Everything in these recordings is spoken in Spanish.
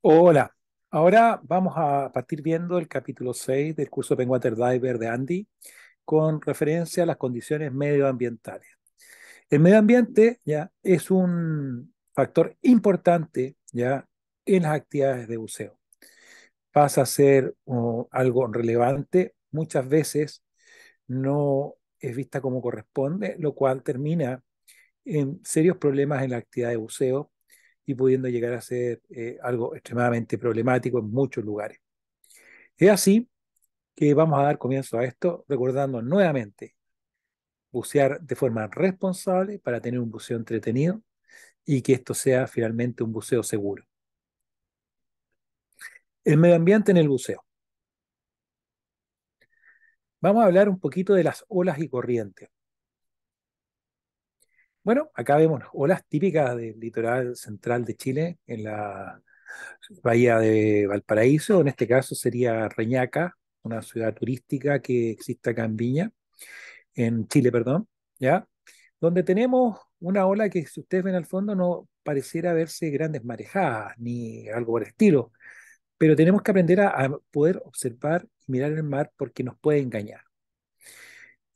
Hola, ahora vamos a partir viendo el capítulo 6 del curso Penguin Diver de Andy con referencia a las condiciones medioambientales. El medio ambiente ya es un factor importante ya en las actividades de buceo. Pasa a ser algo relevante, muchas veces no es vista como corresponde, lo cual termina en serios problemas en la actividad de buceo y pudiendo llegar a ser eh, algo extremadamente problemático en muchos lugares. Es así que vamos a dar comienzo a esto recordando nuevamente bucear de forma responsable para tener un buceo entretenido y que esto sea finalmente un buceo seguro. El medio ambiente en el buceo. Vamos a hablar un poquito de las olas y corrientes. Bueno, acá vemos olas típicas del litoral central de Chile, en la bahía de Valparaíso, en este caso sería Reñaca, una ciudad turística que existe acá en Viña, en Chile, perdón, ¿ya? Donde tenemos una ola que si ustedes ven al fondo no pareciera verse grandes marejadas ni algo por el estilo, pero tenemos que aprender a, poder observar y mirar el mar porque nos puede engañar.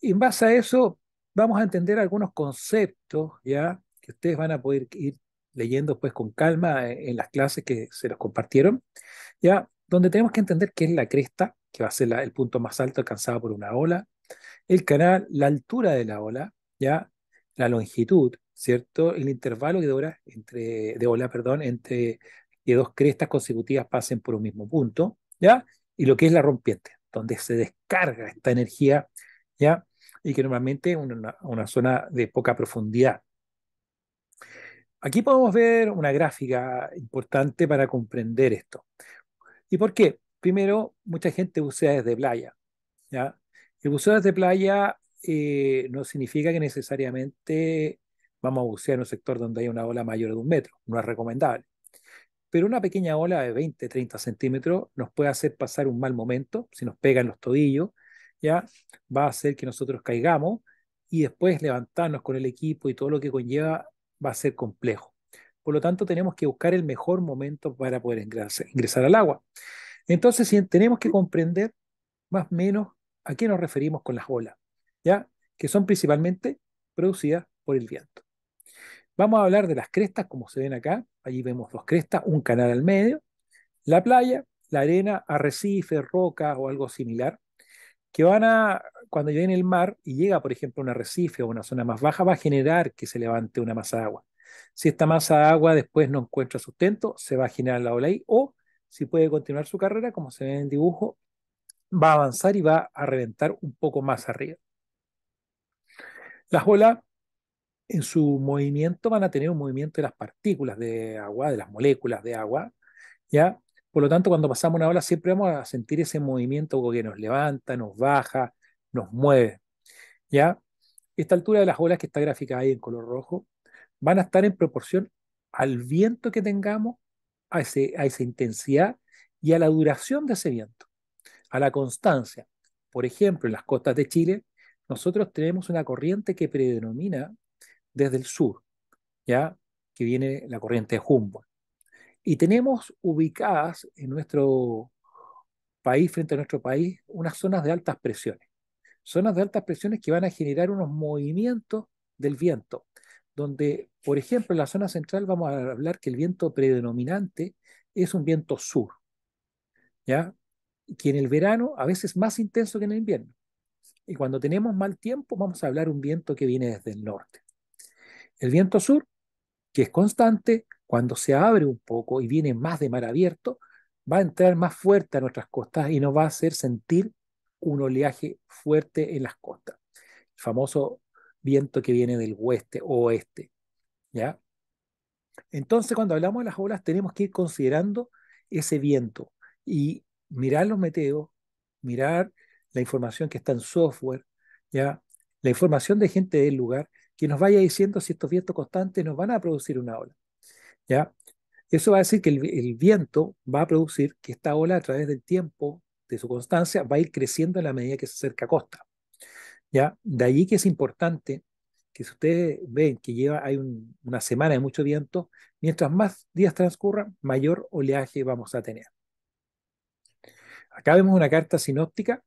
Y en base a eso, vamos a entender algunos conceptos, ¿ya? Que ustedes van a poder ir leyendo pues con calma eh, en las clases que se los compartieron, ¿ya? Donde tenemos que entender qué es la cresta, que va a ser el punto más alto alcanzado por una ola, el canal, la altura de la ola, ¿ya? La longitud, ¿cierto? El intervalo de entre, de ola, perdón, entre que dos crestas consecutivas pasen por un mismo punto, ¿ya? Y lo que es la rompiente, donde se descarga esta energía, ¿ya? y que normalmente es una, zona de poca profundidad. Aquí podemos ver una gráfica importante para comprender esto. ¿Y por qué? Primero, mucha gente bucea desde playa. ¿ya? El buceo desde playa eh, no significa que necesariamente vamos a bucear en un sector donde hay una ola mayor de un metro, no es recomendable. Pero una pequeña ola de 20, 30 centímetros nos puede hacer pasar un mal momento, si nos pegan los tobillos, ¿ya? Va a hacer que nosotros caigamos y después levantarnos con el equipo y todo lo que conlleva va a ser complejo. Por lo tanto, tenemos que buscar el mejor momento para poder ingresar, ingresar al agua. Entonces, tenemos que comprender más o menos a qué nos referimos con las olas, ¿ya? que son principalmente producidas por el viento. Vamos a hablar de las crestas, como se ven acá. Allí vemos dos crestas, un canal al medio, la playa, la arena, arrecife, roca o algo similar que van a, cuando en el mar y llega, por ejemplo, a un arrecife o una zona más baja, va a generar que se levante una masa de agua. Si esta masa de agua después no encuentra sustento, se va a generar la ola ahí, o si puede continuar su carrera, como se ve en el dibujo, va a avanzar y va a reventar un poco más arriba. Las olas en su movimiento van a tener un movimiento de las partículas de agua, de las moléculas de agua, ¿ya? Por lo tanto, cuando pasamos una ola siempre vamos a sentir ese movimiento que nos levanta, nos baja, nos mueve. ¿Ya? Esta altura de las olas que está gráfica ahí en color rojo van a estar en proporción al viento que tengamos, a, esa intensidad y a la duración de ese viento, a la constancia. Por ejemplo, en las costas de Chile, nosotros tenemos una corriente que predomina desde el sur, ¿ya? que viene la corriente de Humboldt. Y tenemos ubicadas en nuestro país, frente a nuestro país, unas zonas de altas presiones. Zonas de altas presiones que van a generar unos movimientos del viento, donde, por ejemplo, en la zona central vamos a hablar que el viento predominante es un viento sur, ¿ya? Que en el verano a veces es más intenso que en el invierno. Y cuando tenemos mal tiempo vamos a hablar un viento que viene desde el norte. El viento sur, que es constante, cuando se abre un poco y viene más de mar abierto, va a entrar más fuerte a nuestras costas y nos va a hacer sentir un oleaje fuerte en las costas. El famoso viento que viene del oeste oeste. ¿ya? Entonces, cuando hablamos de las olas, tenemos que ir considerando ese viento y mirar los meteos, mirar la información que está en software, ¿ya? la información de gente del lugar, que nos vaya diciendo si estos vientos constantes nos van a producir una ola. ¿ya? Eso va a decir que el, viento va a producir que esta ola a través del tiempo, de su constancia, va a ir creciendo a la medida que se acerca a costa. ¿ya? De allí que es importante que si ustedes ven que lleva, hay una semana de mucho viento, mientras más días transcurran, mayor oleaje vamos a tener. Acá vemos una carta sinóptica,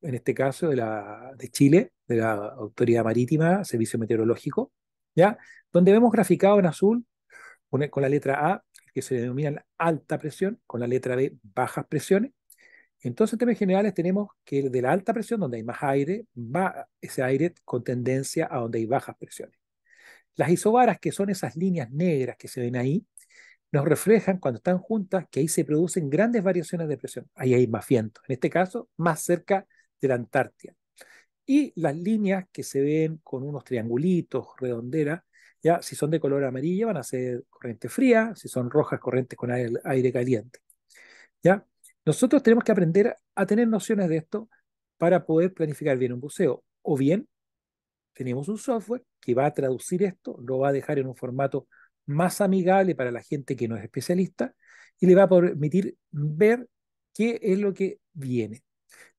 en este caso de, la, de Chile, de la Autoridad Marítima, Servicio Meteorológico, ¿ya? donde vemos graficado en azul con la letra A, que se denominan alta presión, con la letra B, bajas presiones. Entonces, en términos generales, tenemos que de la alta presión, donde hay más aire, va ese aire con tendencia a donde hay bajas presiones. Las isobaras, que son esas líneas negras que se ven ahí, nos reflejan cuando están juntas que ahí se producen grandes variaciones de presión. Ahí hay más viento, en este caso, más cerca de la Antártida. Y las líneas que se ven con unos triangulitos, redonderas, si son de color amarillo van a ser corriente fría, si son rojas corrientes con aire, aire caliente. ¿ya? Nosotros tenemos que aprender a tener nociones de esto para poder planificar bien un buceo. O bien, tenemos un software que va a traducir esto, lo va a dejar en un formato más amigable para la gente que no es especialista y le va a permitir ver qué es lo que viene.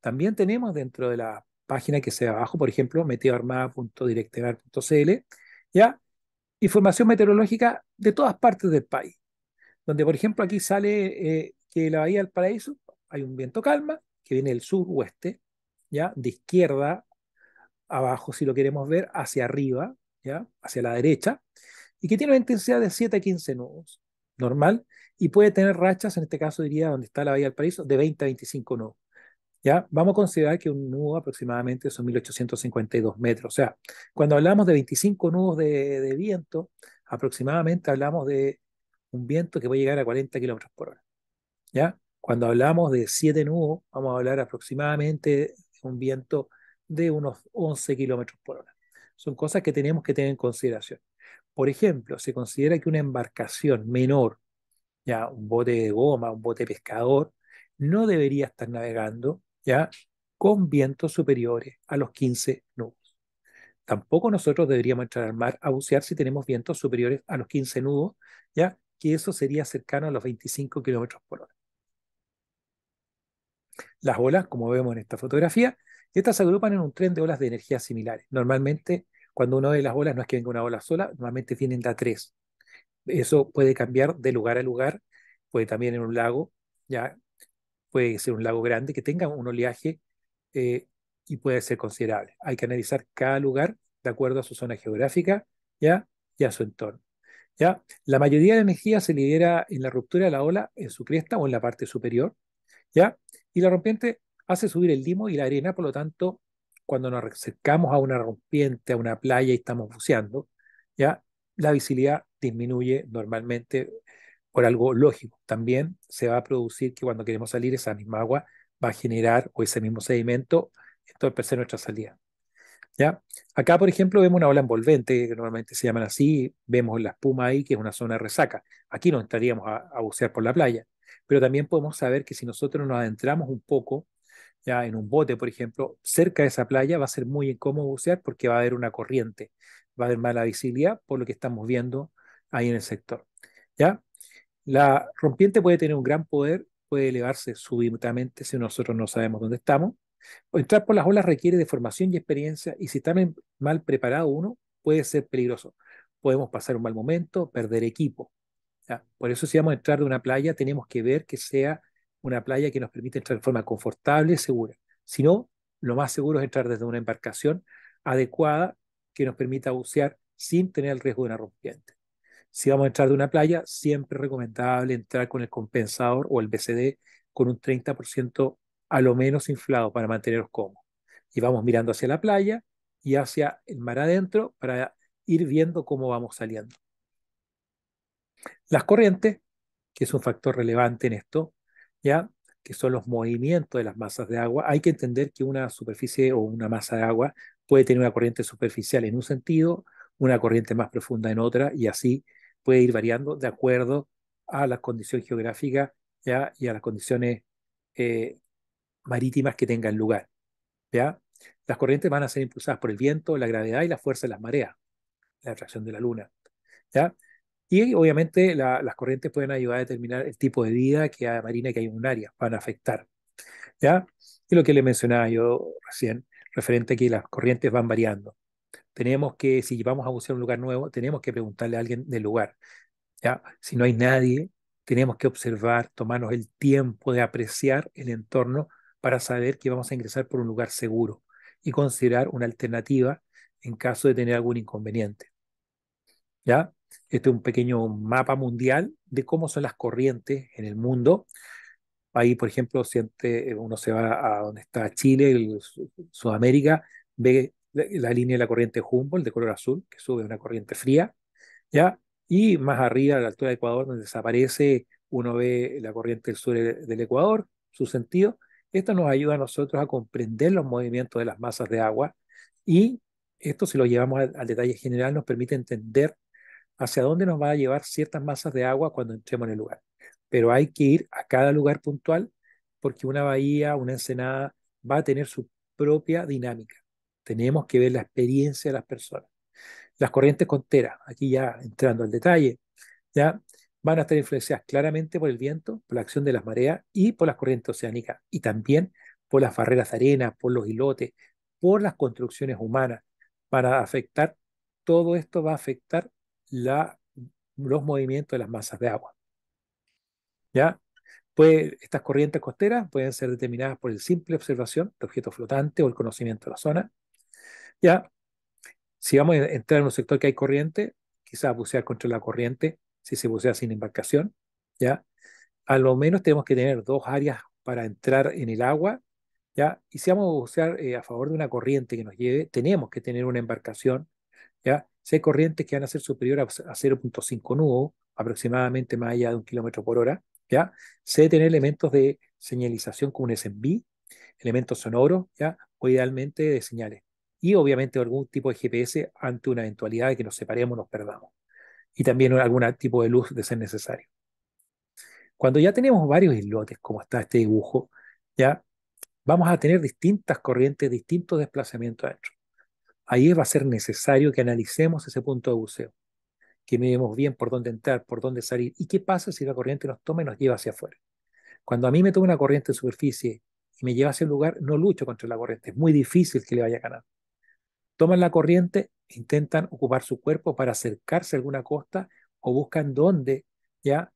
También tenemos dentro de la página que se ve abajo, por ejemplo, meteoarmada.directenar.cl, ya información meteorológica de todas partes del país. Donde, por ejemplo, aquí sale eh, que la Bahía del Paraíso hay un viento calma que viene del suroeste, ¿ya? De izquierda abajo, si lo queremos ver, hacia arriba, ¿ya? Hacia la derecha, y que tiene una intensidad de 7 a 15 nudos, normal, y puede tener rachas, en este caso diría donde está la Bahía del Paraíso, de 20 a 25 nudos. Vamos a considerar que un nudo aproximadamente son 1852 metros. O sea, cuando hablamos de 25 nudos de, viento, aproximadamente hablamos de un viento que va a llegar a 40 kilómetros por hora. ¿Ya? Cuando hablamos de 7 nudos, vamos a hablar aproximadamente de un viento de unos 11 kilómetros por hora. Son cosas que tenemos que tener en consideración. Por ejemplo, se considera que una embarcación menor, ya un bote de goma, un bote pescador, no debería estar navegando con vientos superiores a los 15 nudos. Tampoco nosotros deberíamos entrar al mar a bucear si tenemos vientos superiores a los 15 nudos, ¿ya? Que eso sería cercano a los 25 kilómetros por hora. Las olas, como vemos en esta fotografía, estas se agrupan en un tren de olas de energía similares. Normalmente, cuando uno de las olas, no es que venga una ola sola, normalmente vienen la tres. Eso puede cambiar de lugar a lugar, puede también en un lago, ya puede ser un lago grande que tenga un oleaje eh, y puede ser considerable. Hay que analizar cada lugar de acuerdo a su zona geográfica ¿ya? y a su entorno. ¿ya? La mayoría de la energía se lidera en la ruptura de la ola, en su cresta o en la parte superior, ¿ya? y la rompiente hace subir el limo y la arena, por lo tanto, cuando nos acercamos a una rompiente, a una playa y estamos buceando, ¿ya? la visibilidad disminuye normalmente por algo lógico. También se va a producir que cuando queremos salir, esa misma agua va a generar o ese mismo sedimento esto entorpecer nuestra salida. ¿Ya? Acá, por ejemplo, vemos una ola envolvente, que normalmente se llaman así, vemos la espuma ahí, que es una zona de resaca. Aquí no estaríamos a, a bucear por la playa, pero también podemos saber que si nosotros nos adentramos un poco, ya en un bote, por ejemplo, cerca de esa playa va a ser muy incómodo bucear porque va a haber una corriente, va a haber mala visibilidad por lo que estamos viendo ahí en el sector. ¿Ya? La rompiente puede tener un gran poder, puede elevarse súbitamente si nosotros no sabemos dónde estamos. entrar por las olas requiere de formación y experiencia, y si está mal preparado uno, puede ser peligroso. Podemos pasar un mal momento, perder equipo. Por eso si vamos a entrar de una playa, tenemos que ver que sea una playa que nos permita entrar de forma confortable y segura. Si no, lo más seguro es entrar desde una embarcación adecuada que nos permita bucear sin tener el riesgo de una rompiente. Si vamos a entrar de una playa, siempre es recomendable entrar con el compensador o el BCD con un 30% a lo menos inflado para manteneros cómodos. Y vamos mirando hacia la playa y hacia el mar adentro para ir viendo cómo vamos saliendo. Las corrientes, que es un factor relevante en esto, ya que son los movimientos de las masas de agua, hay que entender que una superficie o una masa de agua puede tener una corriente superficial en un sentido, una corriente más profunda en otra y así puede ir variando de acuerdo a la condición geográfica ¿ya? y a las condiciones eh, marítimas que tenga el lugar. ¿ya? Las corrientes van a ser impulsadas por el viento, la gravedad y la fuerza de las mareas, la atracción de la luna. ¿ya? Y obviamente las corrientes pueden ayudar a determinar el tipo de vida que hay marina que hay en un área, van a afectar. ¿ya? Y lo que le mencionaba yo recién, referente a que las corrientes van variando tenemos que, si vamos a buscar un lugar nuevo, tenemos que preguntarle a alguien del lugar. ¿ya? Si no hay nadie, tenemos que observar, tomarnos el tiempo de apreciar el entorno para saber que vamos a ingresar por un lugar seguro y considerar una alternativa en caso de tener algún inconveniente. ¿Ya? Este es un pequeño mapa mundial de cómo son las corrientes en el mundo. Ahí, por ejemplo, siente, eh, uno se va a donde está Chile, Sudamérica, ve la, línea de la corriente Humboldt de color azul, que sube una corriente fría, ¿ya? Y más arriba, a la altura de Ecuador, donde desaparece, uno ve la corriente del sur del Ecuador, su sentido. Esto nos ayuda a nosotros a comprender los movimientos de las masas de agua y esto, si lo llevamos al, al detalle general, nos permite entender hacia dónde nos va a llevar ciertas masas de agua cuando entremos en el lugar. Pero hay que ir a cada lugar puntual porque una bahía, una ensenada, va a tener su propia dinámica. Tenemos que ver la experiencia de las personas. Las corrientes costeras, aquí ya entrando al detalle, ya van a estar influenciadas claramente por el viento, por la acción de las mareas y por las corrientes oceánicas y también por las barreras de arena, por los hilotes, por las construcciones humanas. Para afectar, todo esto va a afectar los movimientos de las masas de agua. ¿Ya? Pues estas corrientes costeras pueden ser determinadas por el simple observación de objetos flotantes o el conocimiento de la zona, ya, si vamos a entrar en un sector que hay corriente, quizás bucear contra la corriente, si se bucea sin embarcación, ya, a lo menos tenemos que tener dos áreas para entrar en el agua, ya, y si vamos a bucear eh, a favor de una corriente que nos lleve, tenemos que tener una embarcación, ya, si hay corrientes que van a ser superiores a, 0.5 nudos aproximadamente más allá de un kilómetro por hora, ya, se tener elementos de señalización como un SMB, elementos sonoros, ya, o idealmente de señales y obviamente algún tipo de GPS ante una eventualidad de que nos separemos, nos perdamos. Y también algún tipo de luz de ser necesario. Cuando ya tenemos varios islotes, como está este dibujo, ya vamos a tener distintas corrientes, distintos desplazamientos adentro. Ahí va a ser necesario que analicemos ese punto de buceo, que miremos bien por dónde entrar, por dónde salir y qué pasa si la corriente nos toma y nos lleva hacia afuera. Cuando a mí me toma una corriente en superficie y me lleva hacia un lugar, no lucho contra la corriente. Es muy difícil que le vaya a ganar toman la corriente, intentan ocupar su cuerpo para acercarse a alguna costa o buscan dónde ya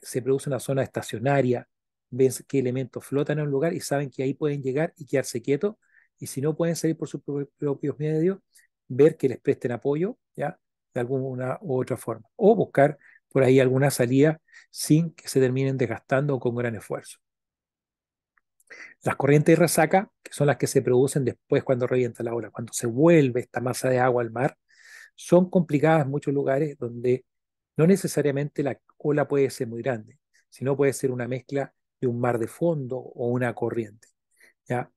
se produce una zona estacionaria, ven qué elementos flotan en un lugar y saben que ahí pueden llegar y quedarse quietos, y si no pueden salir por sus propios medios, ver que les presten apoyo, ¿ya? De alguna u otra forma, o buscar por ahí alguna salida sin que se terminen desgastando o con gran esfuerzo. Las corrientes de resaca, que son las que se producen después cuando revienta la ola, cuando se vuelve esta masa de agua al mar, son complicadas en muchos lugares donde no necesariamente la ola puede ser muy grande, sino puede ser una mezcla de un mar de fondo o una corriente. ¿ya?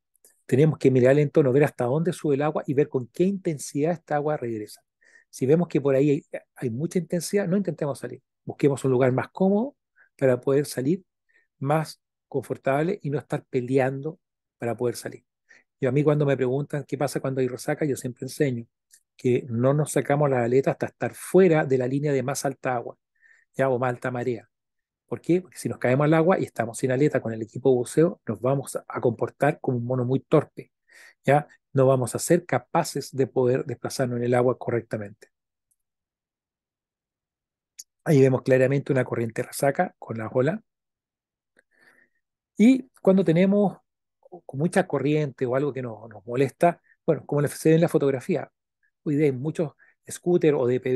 Tenemos que mirar el entorno, ver hasta dónde sube el agua y ver con qué intensidad esta agua regresa. Si vemos que por ahí hay, hay mucha intensidad, no intentemos salir. Busquemos un lugar más cómodo para poder salir más confortable y no estar peleando para poder salir. Y a mí cuando me preguntan qué pasa cuando hay resaca, yo siempre enseño que no nos sacamos las aletas hasta estar fuera de la línea de más alta agua, ya o más alta marea. ¿Por qué? Porque si nos caemos al agua y estamos sin aleta con el equipo de buceo, nos vamos a comportar como un mono muy torpe, ya no vamos a ser capaces de poder desplazarnos en el agua correctamente. Ahí vemos claramente una corriente resaca con la ola y cuando tenemos mucha corriente o algo que nos molesta, bueno, como se ve en la fotografía, hoy hay muchos scooters o DPD,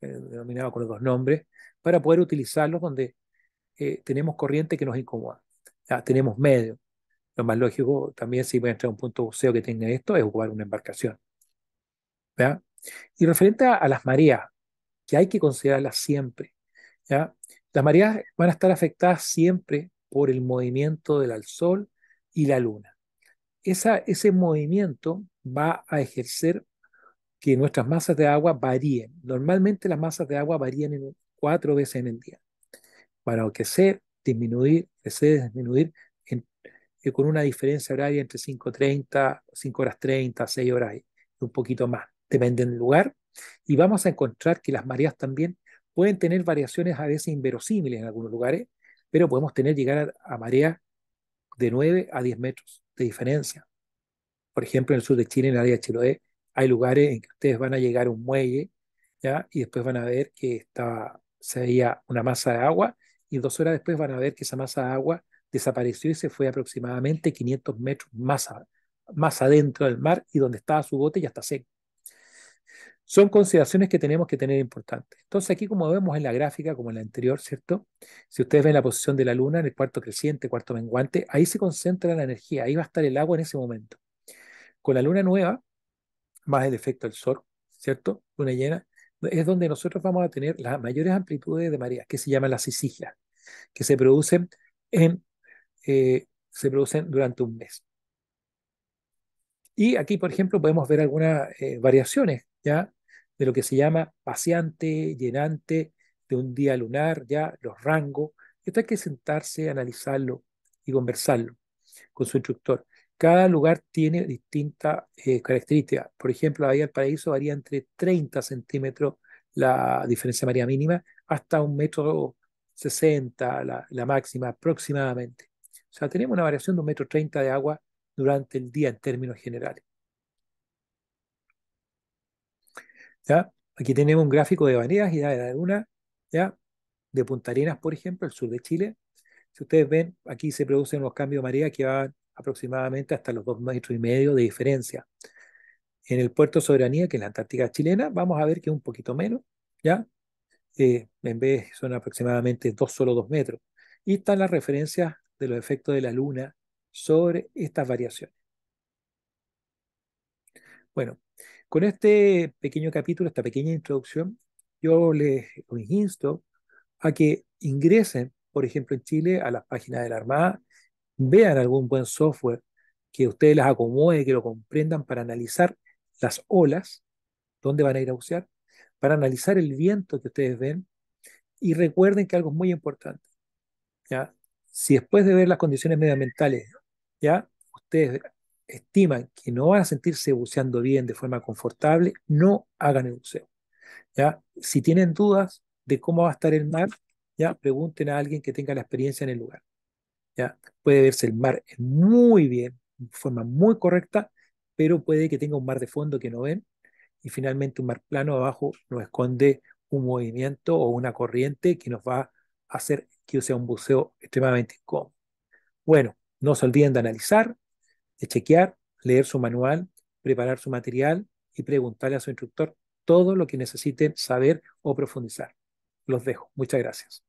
eh, denominados con dos nombres, para poder utilizarlos donde eh, tenemos corriente que nos incomoda. Ya, tenemos medio. Lo más lógico también, si voy a entrar a un punto buceo que tenga esto, es ocupar una embarcación. ¿Ya? Y referente a, las mareas, que hay que considerarlas siempre. ¿ya? Las mareas van a estar afectadas siempre por el movimiento del Sol y la Luna. Esa, ese movimiento va a ejercer que nuestras masas de agua varíen. Normalmente las masas de agua varían en cuatro veces en el día. Para crecer, disminuir, disminuir, eh, con una diferencia horaria entre 5.30, 5 horas 30, 6 horas y un poquito más. Depende del lugar. Y vamos a encontrar que las mareas también pueden tener variaciones a veces inverosímiles en algunos lugares, pero podemos tener llegar a, marea mareas de 9 a 10 metros de diferencia. Por ejemplo, en el sur de Chile, en el área de Chiloé, hay lugares en que ustedes van a llegar a un muelle ¿ya? y después van a ver que está, se veía una masa de agua y dos horas después van a ver que esa masa de agua desapareció y se fue aproximadamente 500 metros más, más adentro del mar y donde estaba su bote ya está seco. Son consideraciones que tenemos que tener importantes. Entonces aquí como vemos en la gráfica, como en la anterior, ¿cierto? Si ustedes ven la posición de la luna en el cuarto creciente, cuarto menguante, ahí se concentra la energía, ahí va a estar el agua en ese momento. Con la luna nueva, más el efecto del sol, ¿cierto? Luna llena, es donde nosotros vamos a tener las mayores amplitudes de marea, que se llaman las sisigias, que se producen, en, eh, se producen durante un mes. Y aquí, por ejemplo, podemos ver algunas eh, variaciones, ¿ya? de lo que se llama paseante, llenante, de un día lunar, ya los rangos. Esto hay que sentarse, analizarlo y conversarlo con su instructor. Cada lugar tiene distintas eh, características. Por ejemplo, la Bahía del Paraíso varía entre 30 centímetros la diferencia de mínima hasta un metro 60 la, la máxima aproximadamente. O sea, tenemos una variación de un metro 30 de agua durante el día en términos generales. ¿ya? Aquí tenemos un gráfico de variedades y de la luna, ¿ya? De Punta Arenas, por ejemplo, el sur de Chile. Si ustedes ven, aquí se producen los cambios de marea que van aproximadamente hasta los dos metros y medio de diferencia. En el puerto Soberanía, que es la Antártica chilena, vamos a ver que es un poquito menos, ¿ya? Eh, en vez son aproximadamente dos, solo dos metros. Y están las referencias de los efectos de la luna sobre estas variaciones. Bueno, con este pequeño capítulo, esta pequeña introducción, yo les, insto a que ingresen, por ejemplo, en Chile a las páginas de la Armada, vean algún buen software que ustedes las acomode, que lo comprendan para analizar las olas, dónde van a ir a bucear, para analizar el viento que ustedes ven y recuerden que algo es muy importante. ¿ya? Si después de ver las condiciones medioambientales, ¿ya? ustedes estiman que no van a sentirse buceando bien de forma confortable, no hagan el buceo. ¿ya? Si tienen dudas de cómo va a estar el mar, ya pregunten a alguien que tenga la experiencia en el lugar. ¿ya? Puede verse el mar muy bien, de forma muy correcta, pero puede que tenga un mar de fondo que no ven y finalmente un mar plano abajo nos esconde un movimiento o una corriente que nos va a hacer que sea un buceo extremadamente incómodo. Bueno, no se olviden de analizar, chequear, leer su manual, preparar su material y preguntarle a su instructor todo lo que necesiten saber o profundizar. Los dejo. Muchas gracias.